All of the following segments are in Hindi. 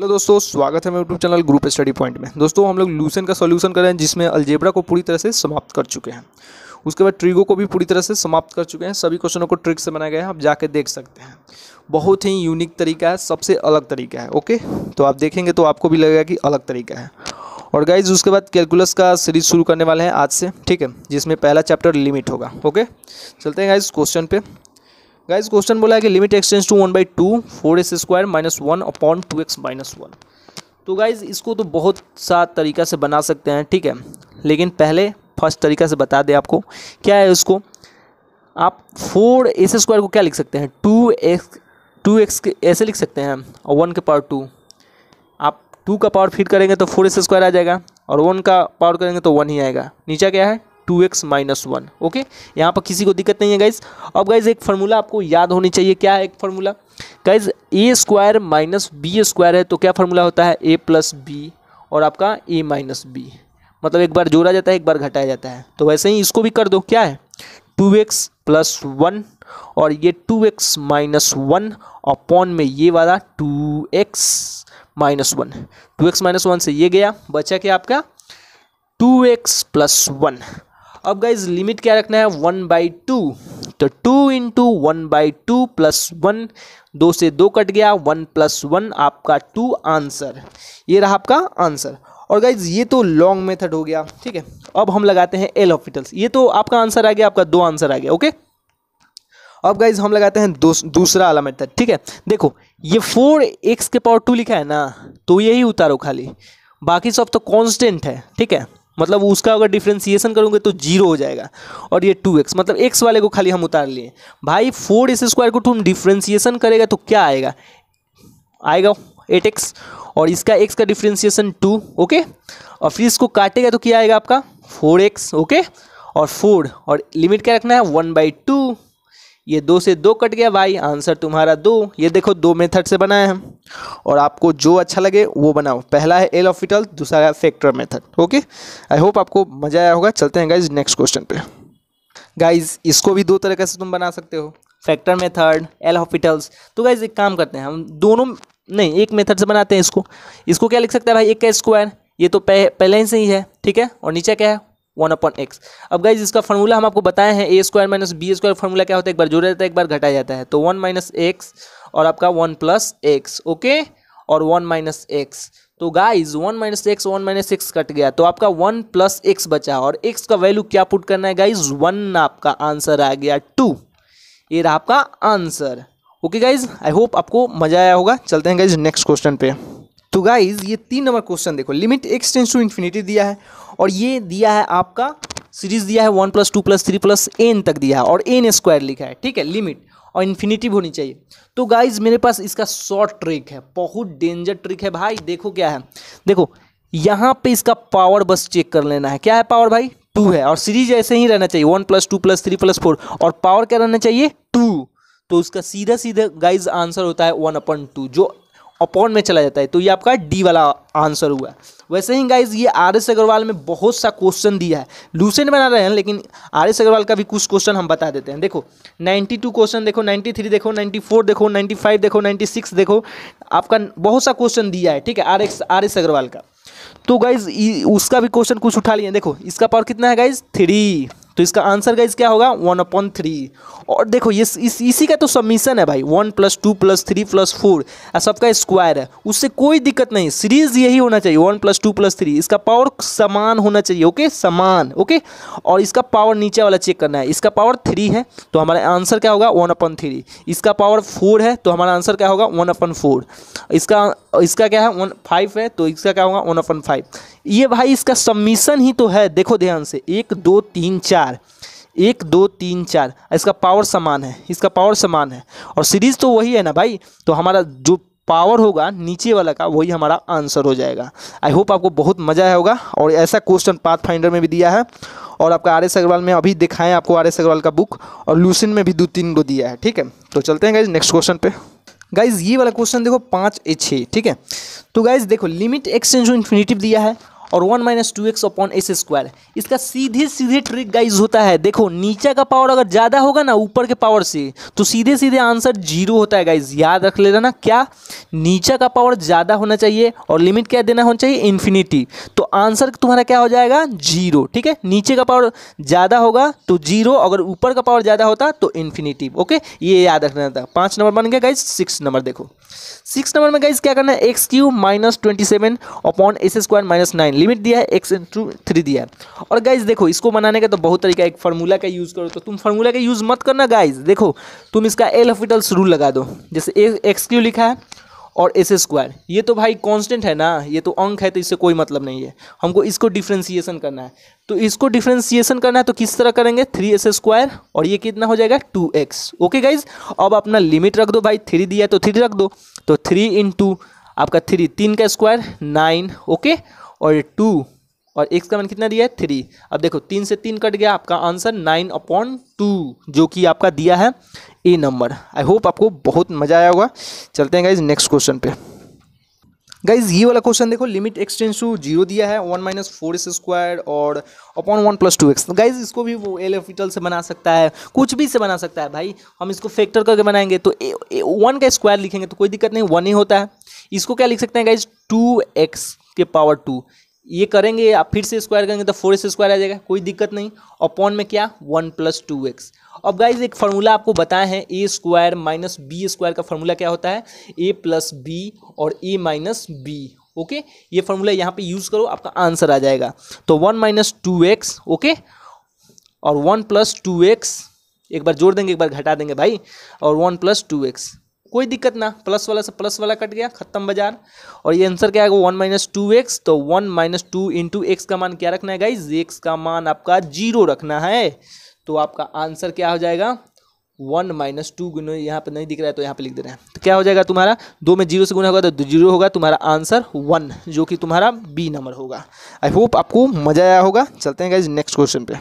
हेलो दोस्तों स्वागत है मेरे YouTube channel group study point में दोस्तों हम लोग लूसन का सॉल्यूशन कर रहे हैं जिसमें अल्जेब्रा को पूरी तरह से समाप्त कर चुके हैं उसके बाद ट्रिगो को भी पूरी तरह से समाप्त कर चुके हैं सभी क्वेश्चनों को ट्रिक से बनाया गया है आप जाके देख सकते हैं बहुत ही यूनिक तरीका है सबसे अलग तरीका है ओके तो आप देखेंगे तो आपको भी लगेगा कि अलग तरीका है और गाइज उसके बाद कैलकुलस का सीरीज शुरू करने वाले हैं आज से ठीक है जिसमें पहला चैप्टर लिमिट होगा ओके चलते हैं गाइज क्वेश्चन पे गाइज क्वेश्चन बोला है कि limit x tends to one by two four x square minus one upon two x minus one तो गाइज इसको तो बहुत सा तरीका से बना सकते हैं ठीक है लेकिन पहले फर्स्ट तरीका से बता दें आपको क्या है उसको आप फोर एस स्क्वायर को क्या लिख सकते हैं टू एक्स टू एक्स ऐसे लिख सकते हैं और वन के पावर टू आप टू का पावर फिट करेंगे तो फोर एस स्क्वायर आ जाएगा और वन का पावर करेंगे तो वन ही आएगा नीचा क्या है two x minus one okay यहाँ पर किसी को दिक्कत नहीं है गाइज अब गाइज एक फार्मूला आपको याद होनी चाहिए क्या है एक formula guys a square minus b square है तो क्या फार्मूला होता है ए प्लस बी और आपका ए माइनस बी मतलब एक बार जोड़ा जाता है एक बार घटाया जाता है तो वैसे ही इसको भी कर दो क्या है टू एक्स प्लस वन और ये two x minus one upon में ये वाला two x minus one two x minus one से ये गया बचा क्या आपका टू एक्स प्लस वन अब गाइज लिमिट क्या रखना है वन बाई टू तो two into one by two plus one दो से दो कट गया वन प्लस वन आपका टू आंसर ये रहा आपका आंसर और गाइज ये तो लॉन्ग मेथड हो गया ठीक है अब हम लगाते हैं एल हॉस्पिटल्स ये तो आपका आंसर आ गया आपका दो आंसर आ गया ओके अब गाइज हम लगाते हैं दूसरा वाला मेथड ठीक है देखो ये फोर एक्स के पावर टू लिखा है ना तो यही उतारो खाली बाकी सब तो कॉन्स्टेंट है ठीक है मतलब उसका अगर डिफ्रेंसिएशन करूँगे तो जीरो हो जाएगा और ये टू एक्स मतलब एक्स वाले को खाली हम उतार लिए भाई फोर एक्स स्क्वायर को तुम डिफ्रेंसिएशन करेगा तो क्या आएगा आएगा एट एक्स और इसका एक्स का डिफ्रेंसिएशन टू ओके और फिर इसको काटेगा तो क्या आएगा आपका फोर एक्स ओके और फोर और लिमिट क्या रखना है वन बाई टू ये दो से दो कट गया भाई आंसर तुम्हारा दो ये देखो दो मेथड से बनाए हैं और आपको जो अच्छा लगे वो बनाओ पहला है एल ऑफिटल दूसरा है factor method okay I hope आपको मजा आया होगा चलते हैं गाइज नेक्स्ट क्वेश्चन पे गाइज इसको भी दो तरीके से तुम बना सकते हो फैक्टर मेथड एल ऑफिटल्स तो गाइज एक काम करते हैं हम दोनों नहीं एक मेथड से बनाते हैं इसको इसको क्या लिख सकते हैं भाई एक का स्क्वायर ये तो पह, पहले ही से ही है ठीक है और नीचे क्या है वन अपॉन एक्स अब गाइज इसका फॉर्मूला हम आपको बताए हैं a square minus b square formula क्या होता है एक बार जुड़ा जाता है एक बार घटाया जाता है तो वन माइनस एक्स और आपका वन प्लस एक्स ओके और वन माइनस एक्स तो guys one minus x one minus x cut गया तो आपका वन प्लस एक्स बचा और एक्स का वैल्यू क्या पुट करना है गाइज वन आपका आंसर आ गया टू ये रहा आपका answer okay guys I hope आपको मजा आया होगा चलते हैं गाइज नेक्स्ट क्वेश्चन पे तो गाइज ये तीन नंबर क्वेश्चन देखो limit x tends to infinity दिया है और ये दिया है आपका सीरीज दिया है one plus two plus three plus n तक दिया है और एन स्क्वायर लिखा है ठीक है लिमिट और इन्फिनिटिव होनी चाहिए तो गाइज मेरे पास इसका शॉर्ट ट्रिक है बहुत डेंजर ट्रिक है भाई देखो क्या है देखो यहाँ पे इसका पावर बस चेक कर लेना है क्या है पावर भाई टू है और सीरीज ऐसे ही रहना चाहिए one plus two plus three plus four और पावर क्या रहना चाहिए टू तो उसका सीधा सीधा गाइज आंसर होता है वन अपन टू जो अपॉन में चला जाता है तो ये आपका डी वाला आंसर हुआ वैसे ही गाइज ये आर एस अग्रवाल में बहुत सा क्वेश्चन दिया है लूसेंट बना रहे हैं लेकिन आर एस अग्रवाल का भी कुछ क्वेश्चन हम बता देते हैं देखो 92 क्वेश्चन देखो 93 देखो 94 देखो 95 देखो 96 देखो आपका बहुत सा क्वेश्चन दिया है ठीक है R S R S Agarwal का तो गाइज उसका भी क्वेश्चन कुछ उठा लिए देखो इसका पावर कितना है गाइज थ्री तो इसका आंसर गाइज क्या होगा वन अपॉन थ्री और देखो ये इस, इसी का तो सबमिशन है भाई one plus two plus three plus four सबका स्क्वायर है उससे कोई दिक्कत नहीं सीरीज यही होना चाहिए one plus two plus three इसका पावर समान होना चाहिए ओके समान ओके और इसका पावर नीचे वाला चेक करना है इसका पावर थ्री है तो हमारा आंसर क्या होगा वन अपन थ्री इसका पावर फोर है तो हमारा आंसर क्या होगा वन अपॉन फोर इसका इसका क्या है वन फाइव है तो इसका क्या होगा वन अपन फाइव ये भाई इसका सबमिशन ही तो है देखो ध्यान से एक दो तीन चार एक दो तीन चार इसका पावर समान है इसका पावर समान है और सीरीज तो वही है ना भाई तो हमारा जो पावर होगा नीचे वाला का वही हमारा आंसर हो जाएगा आई होप आपको बहुत मजा आया होगा और ऐसा क्वेश्चन पाथ फाइंडर में भी दिया है और आपका आर एस अग्रवाल में अभी दिखाएं आपको आर एस अग्रवाल का बुक और लूसिन में भी दो तीन को दिया है ठीक है तो चलते हैं गाइज नेक्स्ट क्वेश्चन पे गाइज ये वाला क्वेश्चन देखो पाँच ए छः ठीक है तो गाइज देखो लिमिट एक्सटेंस टू इन्फिनेटिव दिया है और one minus two x upon s square इसका सीधे सीधे ट्रिक गाइज होता है देखो नीचे का पावर अगर ज़्यादा होगा ना ऊपर के पावर से तो सीधे सीधे आंसर जीरो होता है गाइज याद रख लेना ना क्या नीचे का पावर ज़्यादा होना चाहिए और लिमिट क्या देना होना चाहिए इन्फिनिटी तो आंसर तुम्हारा क्या हो जाएगा जीरो ठीक है नीचे का पावर ज़्यादा होगा तो जीरो अगर ऊपर का पावर ज़्यादा होता तो इन्फिनिटी ओके ये याद रखना था पाँच नंबर बन गया गाइज सिक्स नंबर देखो सिक्स नंबर में गाइज क्या करना है x cube minus twenty seven upon s square minus nine limit दिया है एक्स इंटू थ्री दिया है और गाइज देखो इसको बनाने का तो बहुत तरीका एक फार्मूला का यूज़ करो तो तुम फार्मूला का यूज़ मत करना गाइज देखो तुम इसका एल हॉस्पिटल रूल लगा दो जैसे ए एक्स क्यू लिखा है और एस स्क्वायर ये तो भाई कांस्टेंट है ना ये तो अंक है तो इससे कोई मतलब नहीं है हमको इसको डिफ्रेंसिएशन करना है तो इसको डिफ्रेंसिएशन करना है तो किस तरह करेंगे थ्री एस स्क्वायर और ये कितना हो जाएगा टू एक्स ओके गाइज अब अपना लिमिट रख दो भाई थ्री दिया तो थ्री रख दो तो थ्री इन आपका थ्री तीन का स्क्वायर नाइन ओके और टू और एक्स का मान कितना दिया है थ्री अब देखो तीन से तीन कट गया आपका आंसर नाइन अपॉन टू जो कि आपका दिया है ए नंबर आई होप आपको बहुत मजा आया होगा चलते हैं गाइज नेक्स्ट क्वेश्चन पे गाइज ये वाला क्वेश्चन देखो लिमिट एक्सटेंस टू जीरो दिया है one minus four x square और upon one plus two x guys इसको भी वो एल एफिटल से बना सकता है कुछ भी से बना सकता है भाई हम इसको फैक्टर करके बनाएंगे तो ए, ए, वन का स्क्वायर लिखेंगे तो कोई दिक्कत नहीं वन ही होता है इसको क्या लिख सकते हैं गाइज टू एक्स के पावर टू ये करेंगे आप फिर से स्क्वायर करेंगे तो फोर से स्क्वायर आ जाएगा कोई दिक्कत नहीं अपॉन में क्या वन प्लस टू एक्स अब गाइज एक फार्मूला आपको बताए हैं a square minus b square का फार्मूला क्या होता है ए प्लस बी और ए माइनस बी ओके ये फार्मूला यहाँ पे यूज़ करो आपका आंसर आ जाएगा तो one minus two x okay और वन प्लस टू एक्स एक बार जोड़ देंगे एक बार घटा देंगे भाई और वन प्लस टू एक्स कोई दिक्कत ना प्लस वाला से प्लस वाला कट गया खत्म बाजार और ये आंसर क्या आएगा वन माइनस टू एक्स तो one minus two into x का मान क्या रखना है गाइज एक्स का मान आपका जीरो रखना है तो आपका आंसर क्या हो जाएगा वन माइनस टू गुना यहाँ पर नहीं दिख रहा है तो यहाँ पे लिख दे रहे हैं तो क्या हो जाएगा तुम्हारा दो में जीरो से गुना होगा तो जीरो होगा तुम्हारा आंसर वन जो कि तुम्हारा बी नंबर होगा आई होप आपको मजा आया होगा चलते हैं गाइज नेक्स्ट क्वेश्चन पे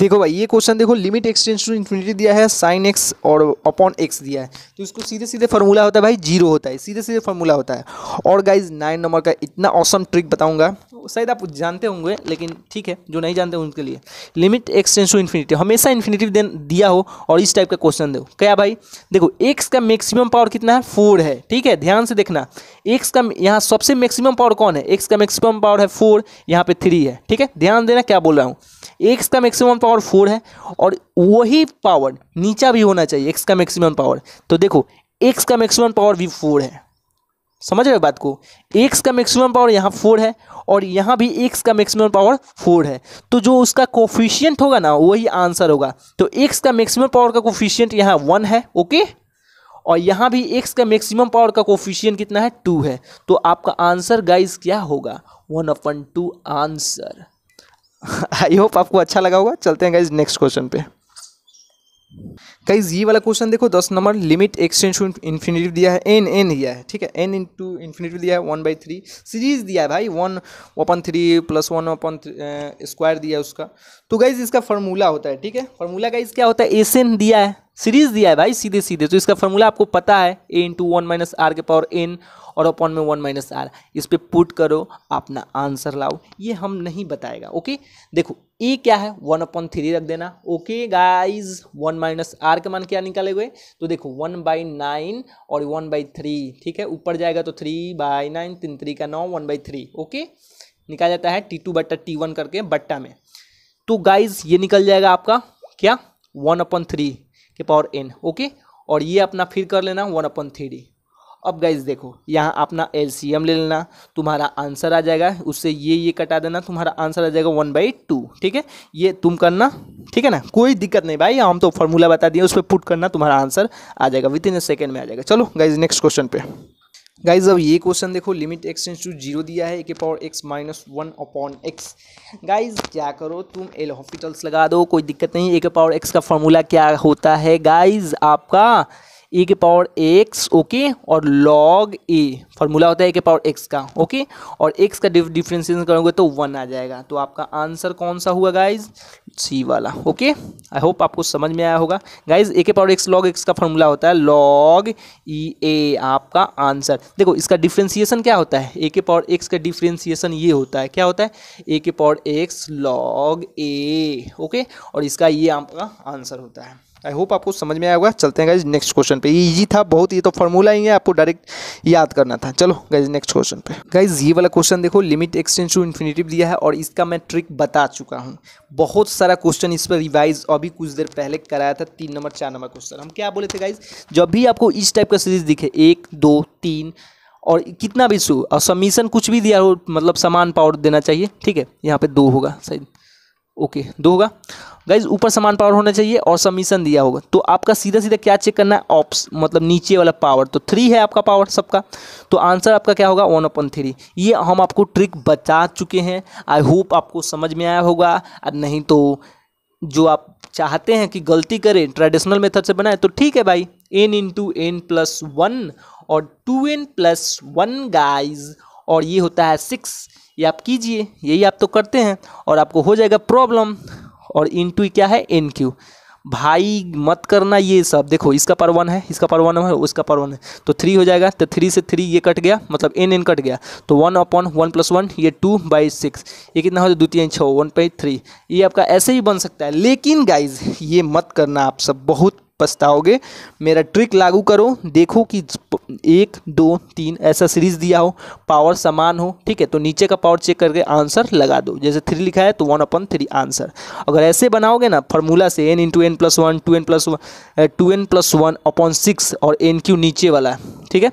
देखो भाई ये क्वेश्चन देखो लिमिट एक्सटेंस टू इन्फिनिटी दिया है साइन एक्स और अपॉन एक्स दिया है तो इसको सीधे सीधे फार्मूला होता है भाई जीरो होता है सीधे सीधे फार्मूला होता है और गाइज नाइन नंबर का इतना औसम ट्रिक बताऊंगा शायद आप जानते होंगे लेकिन ठीक है जो नहीं जानते उनके लिए लिमिट एक्सटेंस टू इन्फिनिटी हमेशा इन्फिनिटी देन दिया हो और इस टाइप का क्वेश्चन दो क्या भाई देखो एक्स का मैक्सिमम पावर कितना है फोर है ठीक है ध्यान से देखना एक्स का यहाँ सबसे मैक्सिमम पावर कौन है एक्स का मैक्सिमम पावर है फोर यहाँ पे थ्री है ठीक है ध्यान देना क्या बोल रहा हूँ एक्स का मैक्सिमम पावर फोर है और वही पावर नीचा भी होना चाहिए एक्स का मैक्सिमम पावर तो देखो एक्स का मैक्सिमम पावर भी फोर है समझ रहे बात को एक्स का मैक्सिमम पावर यहाँ फोर है और यहाँ भी एक्स का मैक्सिमम पावर फोर है तो जो उसका कोफिशियंट होगा ना वही आंसर होगा तो एक्स का मैक्सिमम पावर का कोफिशियंट यहाँ वन है ओके और यहाँ भी एक्स का मैक्सिमम पावर का कोफिशियंट कितना है टू है तो आपका आंसर गाइज क्या होगा one upon two answer I hope आपको अच्छा लगा होगा चलते हैं गाइज नेक्स्ट क्वेश्चन पे गाइज ये वाला क्वेश्चन देखो दस नंबर लिमिट एक्सटेंशन इन्फिनेटिव दिया है एन एन दिया है ठीक है एन इन टू इन्फिनेटिव दिया है वन बाई थ्री सीरीज दिया है भाई one upon three plus one upon square दिया है उसका तो गाइज इसका फार्मूला होता है ठीक है फार्मूला गाइज क्या होता है एस एन दिया है सीरीज दिया है भाई सीधे सीधे तो इसका फॉर्मूला आपको पता है a into one minus r के पावर एन और अपॉन में वन माइनस आर इस पर पुट करो अपना आंसर लाओ ये हम नहीं बताएगा ओके देखो ए क्या है वन अपॉन थ्री रख देना okay guys one minus r का मान क्या निकाले हुए तो देखो वन बाई नाइन और वन बाई थ्री ठीक है ऊपर जाएगा तो थ्री बाई नाइन तीन थ्री का नौ वन बाई थ्री ओके निकाल जाता है टी टू बट्टा टी वन करके बट्टा में तो गाइज ये निकल जाएगा आपका क्या वन अपॉन थ्री के पावर एन ओके और ये अपना फिर कर लेना वन अपन थ्री अब गाइज देखो यहाँ अपना एल सी एम ले लेना तुम्हारा आंसर आ जाएगा उससे ये ये कटा देना तुम्हारा आंसर आ जाएगा वन बाई टू ठीक है ये तुम करना ठीक है ना कोई दिक्कत नहीं भाई हम तो फॉर्मूला बता दिए उस पर पुट करना तुम्हारा आंसर आ जाएगा विद इन अ सेकेंड में आ जाएगा चलो गाइज नेक्स्ट क्वेश्चन पे गाइज अब ये क्वेश्चन देखो limit x tends to zero दिया है ए के power x minus one upon x guys क्या करो तुम एल हॉस्पिटल्स लगा दो कोई दिक्कत नहीं ए के पावर एक्स का फॉर्मूला क्या होता है गाइज आपका ई के पावर एक्स ओके और लॉग ए फॉर्मूला होता है ए के पावर एक्स का ओके और एक्स का डिफ्रेंसिएशन करोगे तो वन आ जाएगा तो आपका आंसर कौन सा हुआ गाइज सी वाला ओके आई होप आपको समझ में आया होगा गाइज ए के पावर एक्स लॉग एक्स का फॉर्मूला होता है लॉग ई ए आपका आंसर देखो इसका डिफ्रेंसिएशन क्या होता है ए के पावर एक्स का डिफ्रेंसिएशन ये होता है क्या होता है ए के power x log a okay और इसका ये आपका आंसर होता है आई होप आपको समझ में आया होगा चलते हैं गाइज नेक्स्ट क्वेश्चन पे ये ईजी था बहुत ये तो फॉर्मूला ही है आपको डायरेक्ट याद करना था चलो गाइज नेक्स्ट क्वेश्चन पे गाइज ये वाला क्वेश्चन देखो लिमिट एक्सटेंस टू इन्फिनेटिव दिया है और इसका मैं ट्रिक बता चुका हूँ बहुत सारा क्वेश्चन इस पर रिवाइज अभी कुछ देर पहले कराया था तीन नंबर चार नंबर क्वेश्चन हम क्या बोले थे गाइज जब भी आपको इस टाइप का सीरीज दिखे एक दो तीन और कितना भी शो और समीशन कुछ भी दिया हो मतलब समान पावर देना चाहिए ठीक है यहाँ पे दो होगा शायद ओके दो होगा गाइज ऊपर समान पावर होना चाहिए और समीशन दिया होगा तो आपका सीधा सीधा क्या चेक करना है ऑप्स मतलब नीचे वाला पावर तो थ्री है आपका पावर सबका तो आंसर आपका क्या होगा वन अपन थ्री ये हम आपको ट्रिक बता चुके हैं आई होप आपको समझ में आया होगा और नहीं तो जो आप चाहते हैं कि गलती करें ट्रेडिशनल मेथड से बनाए तो ठीक है भाई n into n plus one और two n plus one guys और ये होता है सिक्स ये आप कीजिए यही आप तो करते हैं और आपको हो जाएगा प्रॉब्लम और इन टू क्या है एन क्यू भाई मत करना ये सब देखो इसका पर वन है इसका पर वन है उसका पर वन है तो थ्री हो जाएगा तो थ्री से थ्री ये कट गया मतलब एन एन कट गया तो one upon one plus one ये टू बाई सिक्स ये कितना हो जाए द्वितीय छः वन बाई थ्री ये आपका ऐसे ही बन सकता है लेकिन गाइज ये मत करना आप सब बहुत पछताओगे मेरा ट्रिक लागू करो देखो कि एक दो तीन ऐसा सीरीज दिया हो पावर समान हो ठीक है तो नीचे का पावर चेक करके आंसर लगा दो जैसे थ्री लिखा है तो वन अपन थ्री आंसर अगर ऐसे बनाओगे ना फार्मूला से n into n plus one two n plus one two n plus one upon six और एन क्यू नीचे वाला ठीक है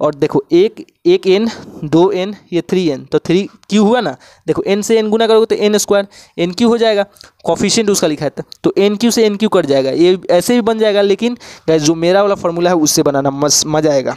और देखो एक एक एन दो एन ये थ्री एन तो थ्री क्यू हुआ ना देखो एन से एन गुना करोगे तो एन स्क्वायर एन क्यू हो जाएगा कॉफिशियंट उसका लिखा था तो एन क्यू से एन क्यू कट जाएगा ये ऐसे भी बन जाएगा लेकिन जो मेरा वाला फॉर्मूला है उससे बनाना मजा आएगा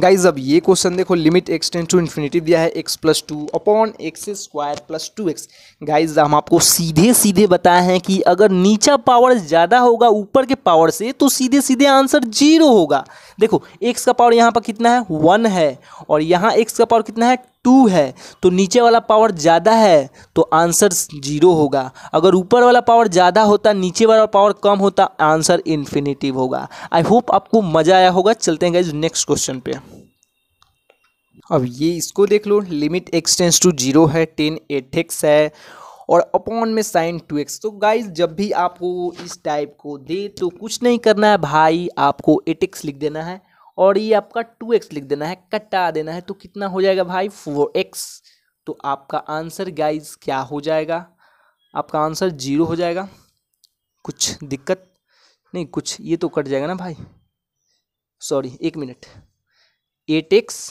गाइज अब ये क्वेश्चन देखो लिमिट एक्सटेंड टू इन्फिनिटी दिया है x plus two upon x square plus two x guys हम आपको सीधे सीधे बताए हैं कि अगर नीचा पावर ज़्यादा होगा ऊपर के पावर से तो सीधे सीधे आंसर जीरो होगा देखो एक्स का पावर यहाँ पर कितना है वन है और यहाँ एक्स का पावर कितना है टू है तो नीचे वाला पावर ज़्यादा है तो आंसर जीरो होगा अगर ऊपर वाला पावर ज़्यादा होता नीचे वाला पावर कम होता आंसर इन्फिनेटिव होगा आई होप आपको मज़ा आया होगा चलते हैं गाइज नेक्स्ट क्वेश्चन पे अब ये इसको देख लो लिमिट एक्सटेंस टू जीरो है टेन एट एक्स है और अपॉन में साइन टू एक्स तो गाइज जब भी आपको इस टाइप को दे तो कुछ नहीं करना है भाई आपको एट एक्स लिख देना है और ये आपका टू एक्स लिख देना है कटा देना है तो कितना हो जाएगा भाई फोर एक्स तो आपका आंसर गाइज क्या हो जाएगा आपका आंसर जीरो हो जाएगा कुछ दिक्कत नहीं कुछ ये तो कट जाएगा ना भाई सॉरी एक minute eight x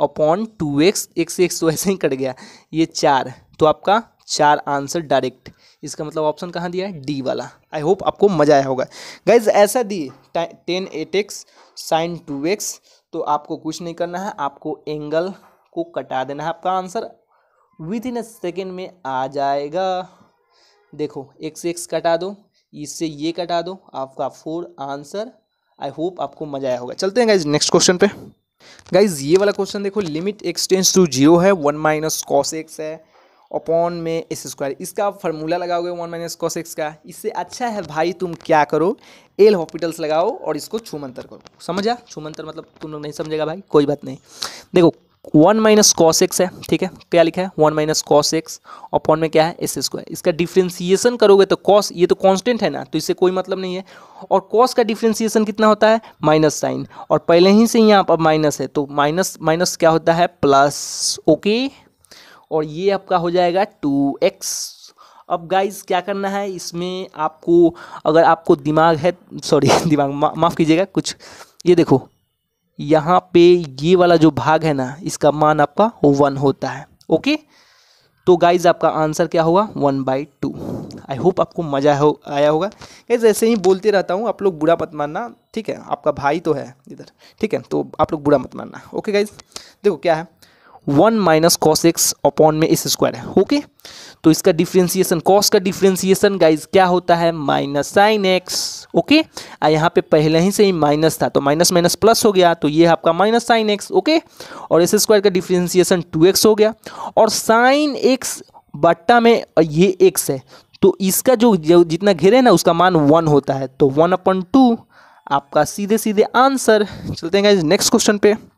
upon two x x x वैसे तो ही कट गया ये चार तो आपका चार आंसर डायरेक्ट इसका मतलब ऑप्शन कहाँ दिया है डी वाला आई होप आपको मजा आया होगा गाइज ऐसा the tan eight x sine two x तो आपको कुछ नहीं करना है आपको एंगल को कटा देना है आपका answer within a second में आ जाएगा देखो एक्स एक्स कटा दो इससे ये कटा दो आपका फोर आंसर आई होप आपको मजा आया होगा चलते हैं गाइज नेक्स्ट क्वेश्चन पे गाइज ये वाला क्वेश्चन देखो लिमिट एक्सटेंस टू जीरो है वन माइनस कॉस एक्स है अपॉन में एस स्क्वायर इसका फार्मूला लगाओगे वन माइनस कॉस एक्स का इससे अच्छा है भाई तुम क्या करो एल हॉस्पिटल्स लगाओ और इसको छुमंतर करो समझा छुमंतर मतलब तुम लोग नहीं समझेगा भाई कोई बात नहीं देखो वन माइनस कॉस एक्स है ठीक है क्या लिखा है one minus cos x upon में क्या है एस स्क्वायर इसका डिफ्रेंसिएशन करोगे तो कॉस ये तो कॉन्स्टेंट है ना तो इससे कोई मतलब नहीं है और कॉस का डिफ्रेंसिएशन कितना होता है माइनस साइन और पहले ही से यहाँ पर माइनस है तो माइनस माइनस क्या होता है प्लस ओके और ये आपका हो जाएगा टू एक्स अब गाइस क्या करना है इसमें आपको अगर आपको दिमाग है सॉरी दिमाग मा, माफ़ कीजिएगा कुछ ये देखो यहाँ पे ये वाला जो भाग है ना इसका मान आपका वन होता है ओके तो गाइज आपका आंसर क्या होगा one by two I hope आपको मज़ा हो आया होगा गाइज ऐसे ही बोलते रहता हूँ आप लोग बुरा मत मानना ठीक है आपका भाई तो है इधर ठीक है तो आप लोग बुरा मत मानना ओके गाइज देखो क्या है one minus cos x upon में इस स्क्वायर है ओके तो इसका डिफ्रेंसिएशन कॉस का डिफ्रेंसिएशन गाइज क्या होता है माइनस साइन एक्स ओके आ यहाँ पे पहले ही से ही माइनस था तो माइनस माइनस प्लस हो गया तो ये आपका माइनस साइन एक्स ओके और इस स्क्वायर का डिफ्रेंसिएशन टू एक्स हो गया और साइन एक्स बट्टा में ये एक्स है तो इसका जो जितना घेरे ना उसका मान वन होता है तो वन अपन टू आपका सीधे सीधे आंसर चलते हैं गाइज नेक्स्ट क्वेश्चन पे